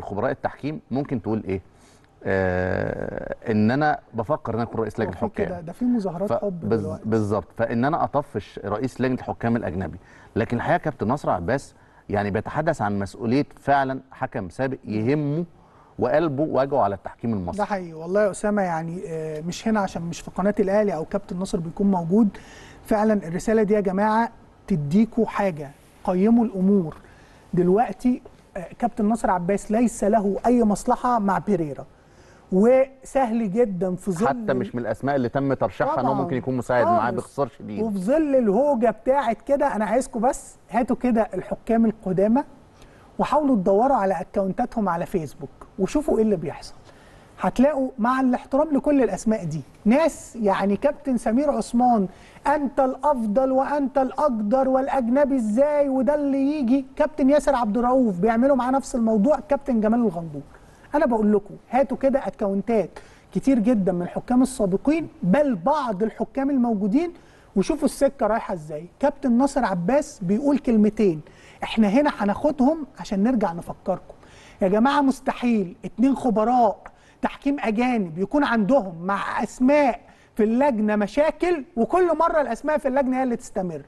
خبراء التحكيم ممكن تقول ايه آه ان انا بفكر ان انا اكون رئيس لجنه الحكام ده, ده في مظاهرات حب بالظبط فان انا اطفش رئيس لجنه الحكام الاجنبي لكن الحقيقه كابتن نصر عباس يعني بيتحدث عن مسؤوليه فعلا حكم سابق يهمه وقلبه وجعه على التحكيم المصري ده حقيقي والله يا اسامه يعني آه، مش هنا عشان مش في قناه الاهلي او كابتن نصر بيكون موجود فعلا الرساله دي يا جماعه تديكوا حاجه قيموا الامور دلوقتي كابتن ناصر عباس ليس له اي مصلحه مع بيريرا وسهل جدا في ظل حتى مش من الاسماء اللي تم ترشيحها انه ممكن يكون مساعد معاه باختصار شديد وفي ظل الهوجه بتاعه كده انا عايزكم بس هاتوا كده الحكام القدامى وحاولوا تدوروا على اكونتاتهم على فيسبوك وشوفوا ايه اللي بيحصل هتلاقوا مع الاحترام لكل الاسماء دي ناس يعني كابتن سمير عثمان انت الافضل وانت الاقدر والاجنبي ازاي وده اللي يجي كابتن ياسر عبد الرؤوف بيعملوا معاه نفس الموضوع كابتن جمال الغندور انا بقول لكم هاتوا كده اكونتات كتير جدا من الحكام السابقين بل بعض الحكام الموجودين وشوفوا السكه رايحه ازاي كابتن ناصر عباس بيقول كلمتين احنا هنا هناخدهم عشان نرجع نفكركم يا جماعه مستحيل اتنين خبراء تحكيم اجانب يكون عندهم مع اسماء في اللجنه مشاكل وكل مره الاسماء في اللجنه هي اللي تستمر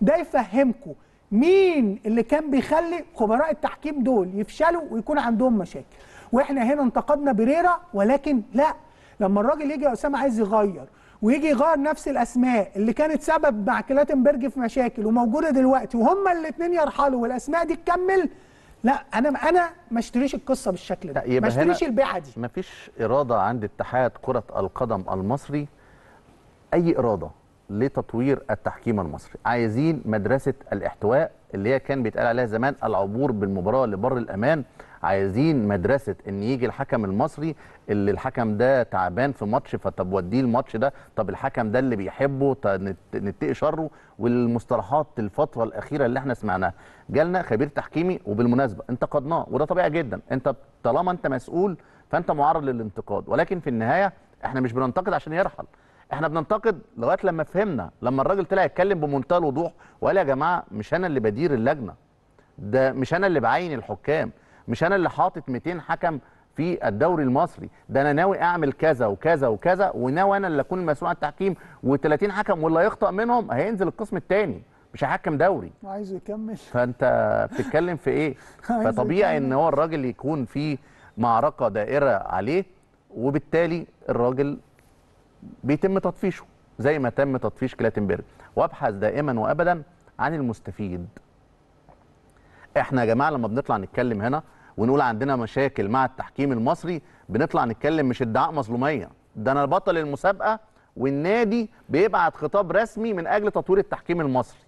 ده يفهمكم مين اللي كان بيخلي خبراء التحكيم دول يفشلوا ويكون عندهم مشاكل واحنا هنا انتقدنا بريرة ولكن لا لما الراجل يجي يا اسامه عايز يغير ويجي يغير نفس الاسماء اللي كانت سبب مع كلاتنبرج في مشاكل وموجوده دلوقتي وهما الاثنين يرحلوا والاسماء دي تكمل لا انا انا ما اشتريش القصه بالشكل ده ما اشتريش البيعه دي ما فيش اراده عند اتحاد كره القدم المصري اي اراده لتطوير التحكيم المصري عايزين مدرسه الاحتواء اللي هي كان بيتقال عليها زمان العبور بالمباراه لبر الامان عايزين مدرسه ان يجي الحكم المصري اللي الحكم ده تعبان في ماتش فطب وديه الماتش ده طب الحكم ده اللي بيحبه نتقي شره والمصطلحات الفتره الاخيره اللي احنا سمعناها جالنا خبير تحكيمي وبالمناسبه انتقدناه وده طبيعي جدا انت طالما انت مسؤول فانت معرض للانتقاد ولكن في النهايه احنا مش بننتقد عشان يرحل احنا بننتقد لغايه لما فهمنا لما الراجل طلع يتكلم بمنتهى الوضوح وقال يا جماعه مش انا اللي بدير اللجنه ده مش انا اللي بعين الحكام مش انا اللي حاطط 200 حكم في الدوري المصري ده انا ناوي اعمل كذا وكذا وكذا وناوي انا اللي اكون مسؤول عن التحكيم و30 حكم واللي هيخطا منهم هينزل القسم الثاني مش هحكم دوري عايز يكمل فانت بتتكلم في ايه فطبيعي ان هو الراجل يكون في معركه دائره عليه وبالتالي الراجل بيتم تطفيشه زي ما تم تطفيش كلاتنبرج وابحث دائما وابدا عن المستفيد احنا يا جماعه لما بنطلع نتكلم هنا ونقول عندنا مشاكل مع التحكيم المصري بنطلع نتكلم مش ادعاء مظلوميه ده انا بطل المسابقه والنادي بيبعت خطاب رسمي من اجل تطوير التحكيم المصري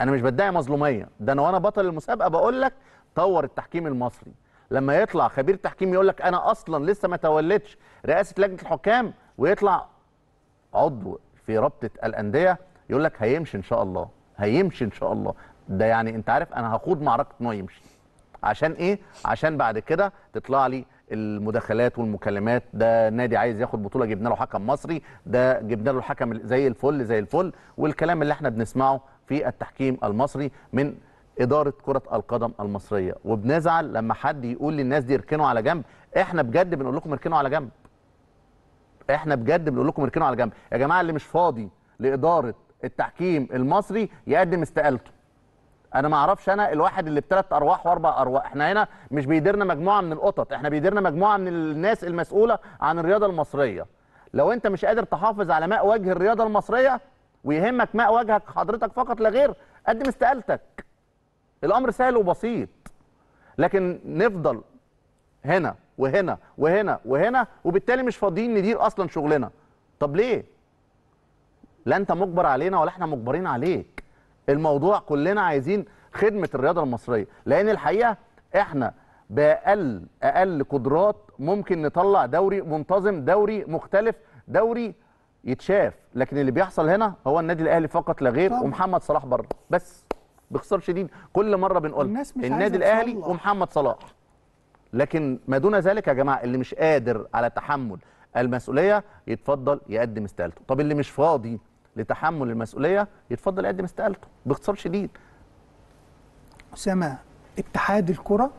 انا مش بدعي مظلوميه ده انا وانا بطل المسابقه بقول لك طور التحكيم المصري لما يطلع خبير تحكيم يقول لك انا اصلا لسه ما تولتش رئاسه لجنه الحكام ويطلع عضو في رابطه الانديه يقول لك هيمشي ان شاء الله هيمشي ان شاء الله ده يعني انت عارف انا هخوض معركه ان يمشي عشان ايه عشان بعد كده تطلع لي المداخلات والمكالمات ده نادي عايز ياخد بطوله جبنا له حكم مصري ده جبنا له الحكم زي الفل زي الفل والكلام اللي احنا بنسمعه في التحكيم المصري من اداره كره القدم المصريه وبنزعل لما حد يقول للناس دي اركنوا على جنب احنا بجد بنقول لكم اركنوا على جنب احنا بجد بنقول لكم اركنوا على جنب يا جماعه اللي مش فاضي لاداره التحكيم المصري يقدم استقالته انا ما اعرفش انا الواحد اللي بثلاث ارواح واربع ارواح احنا هنا مش بيديرنا مجموعه من القطط احنا بيديرنا مجموعه من الناس المسؤوله عن الرياضه المصريه لو انت مش قادر تحافظ على ماء وجه الرياضه المصريه ويهمك ماء وجهك حضرتك فقط لا غير قدم استقالتك الامر سهل وبسيط لكن نفضل هنا وهنا وهنا وهنا وبالتالي مش فاضيين ندير اصلا شغلنا طب ليه لا انت مجبر علينا ولا احنا مجبرين عليك الموضوع كلنا عايزين خدمه الرياضه المصريه لان الحقيقه احنا باقل اقل قدرات ممكن نطلع دوري منتظم دوري مختلف دوري يتشاف لكن اللي بيحصل هنا هو النادي الاهلي فقط لا غير ومحمد صلاح بره بس بخسر شديد كل مره بنقول النادي الاهلي الله. ومحمد صلاح لكن ما دون ذلك يا جماعه اللي مش قادر على تحمل المسؤوليه يتفضل يقدم استقالته طب اللي مش فاضي لتحمل المسؤوليه يتفضل يقدم استقالته باختصار شديد. اسامه اتحاد الكره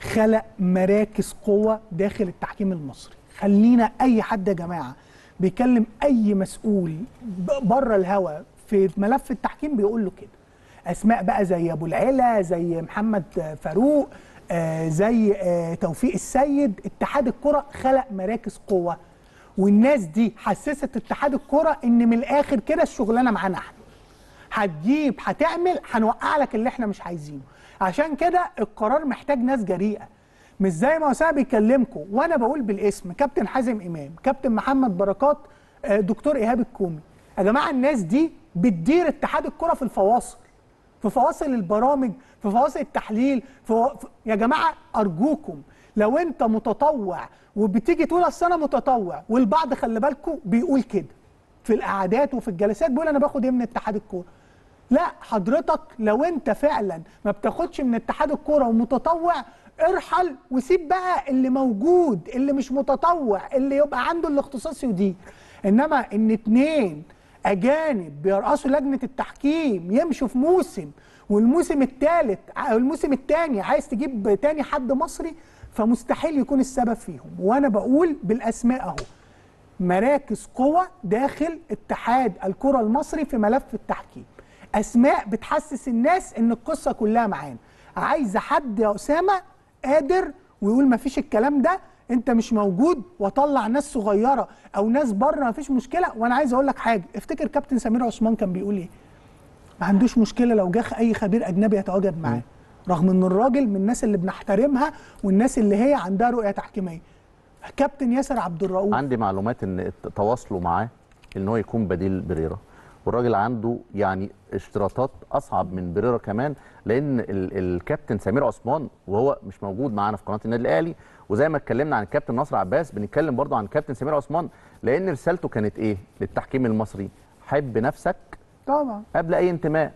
خلق مراكز قوه داخل التحكيم المصري، خلينا اي حد يا جماعه بيكلم اي مسؤول بره الهوا في ملف التحكيم بيقول له كده. اسماء بقى زي ابو العلا زي محمد فاروق آه زي آه توفيق السيد اتحاد الكره خلق مراكز قوه والناس دي حسست اتحاد الكوره ان من الاخر كده الشغلانه معانا احنا هتجيب هتعمل هنوقع لك اللي احنا مش عايزينه عشان كده القرار محتاج ناس جريئه مش زي ما وسام بيكلمكم وانا بقول بالاسم كابتن حازم امام كابتن محمد بركات آه، دكتور ايهاب الكومي يا جماعه الناس دي بتدير اتحاد الكره في الفواصل في فواصل البرامج في فواصل التحليل في... يا جماعه ارجوكم لو انت متطوع وبتيجي تقول اصل انا متطوع والبعض خلي بالكم بيقول كده في القعدات وفي الجلسات بيقول انا باخد ايه من اتحاد الكوره لا حضرتك لو انت فعلا ما بتاخدش من اتحاد الكوره ومتطوع ارحل وسيب بقى اللي موجود اللي مش متطوع اللي يبقى عنده الاختصاص يدير انما ان اتنين اجانب بيرقصوا لجنه التحكيم يمشوا في موسم والموسم الثالث الموسم الثاني عايز تجيب تاني حد مصري فمستحيل يكون السبب فيهم وانا بقول بالاسماء اهو مراكز قوة داخل اتحاد الكرة المصري في ملف التحكيم أسماء بتحسس الناس إن القصة كلها معانا عايزة حد يا أسامة قادر ويقول ما فيش الكلام ده أنت مش موجود وطلع ناس صغيرة أو ناس بره ما فيش مشكلة وأنا عايز أقول لك حاجة افتكر كابتن سمير عثمان كان بيقول إيه ما عندوش مشكله لو جه اي خبير اجنبي يتواجد معاه رغم ان الراجل من الناس اللي بنحترمها والناس اللي هي عندها رؤيه تحكيميه كابتن ياسر عبد الرؤوف عندي معلومات ان تواصلوا معاه ان هو يكون بديل بريرا والراجل عنده يعني اشتراطات اصعب من بريرا كمان لان الكابتن سمير عثمان وهو مش موجود معانا في قناه النادي الاهلي وزي ما اتكلمنا عن الكابتن نصر عباس بنتكلم برضه عن الكابتن سمير عثمان لان رسالته كانت ايه للتحكيم المصري حب نفسك طبعا قبل اي انتماء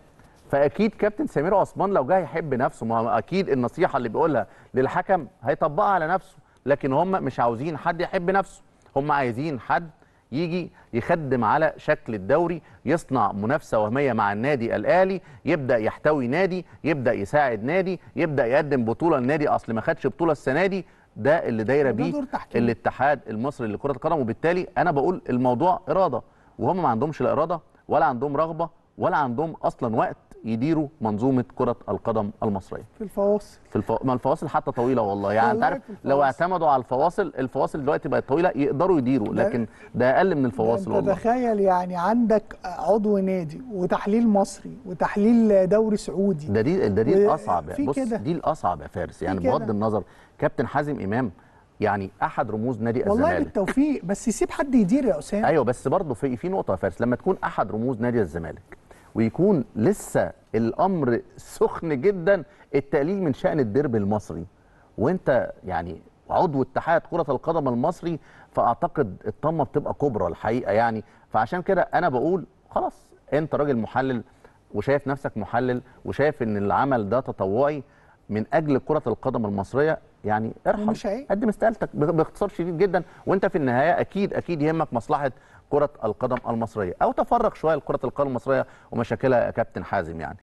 فاكيد كابتن سمير عثمان لو جه يحب نفسه ما اكيد النصيحه اللي بيقولها للحكم هيطبقها على نفسه لكن هم مش عاوزين حد يحب نفسه هم عايزين حد يجي يخدم على شكل الدوري يصنع منافسه وهميه مع النادي الاهلي يبدا يحتوي نادي يبدا يساعد نادي يبدا يقدم بطوله لنادي اصل ما خدش بطوله السنه دي ده اللي دايره بيه الاتحاد المصري لكره القدم وبالتالي انا بقول الموضوع اراده وهم ما عندهمش الاراده ولا عندهم رغبه ولا عندهم اصلا وقت يديروا منظومه كره القدم المصريه في الفواصل في الف... ما الفواصل حتى طويله والله يعني انت عارف لو اعتمدوا على الفواصل الفواصل دلوقتي بقت طويله يقدروا يديروا لكن ده اقل من الفواصل والله تخيل يعني عندك عضو نادي وتحليل مصري وتحليل دوري سعودي ده دي ده دي الاصعب بص دي الاصعب يا فارس يعني بغض النظر كابتن حازم امام يعني احد رموز نادي الزمالك والله بالتوفيق بس يسيب حد يدير يا اسامه ايوه بس برضه في في نقطه يا فارس لما تكون احد رموز نادي الزمالك ويكون لسه الامر سخن جدا التقليل من شان الدرب المصري وانت يعني عضو اتحاد كره القدم المصري فاعتقد الطمه بتبقى كبرى الحقيقه يعني فعشان كده انا بقول خلاص انت راجل محلل وشايف نفسك محلل وشايف ان العمل ده تطوعي من اجل كره القدم المصريه يعني ارحم قدم استقالتك باختصار شديد جدا وانت في النهايه اكيد اكيد يهمك مصلحه كره القدم المصريه او تفرغ شويه لكره القدم المصريه ومشاكلها يا كابتن حازم يعني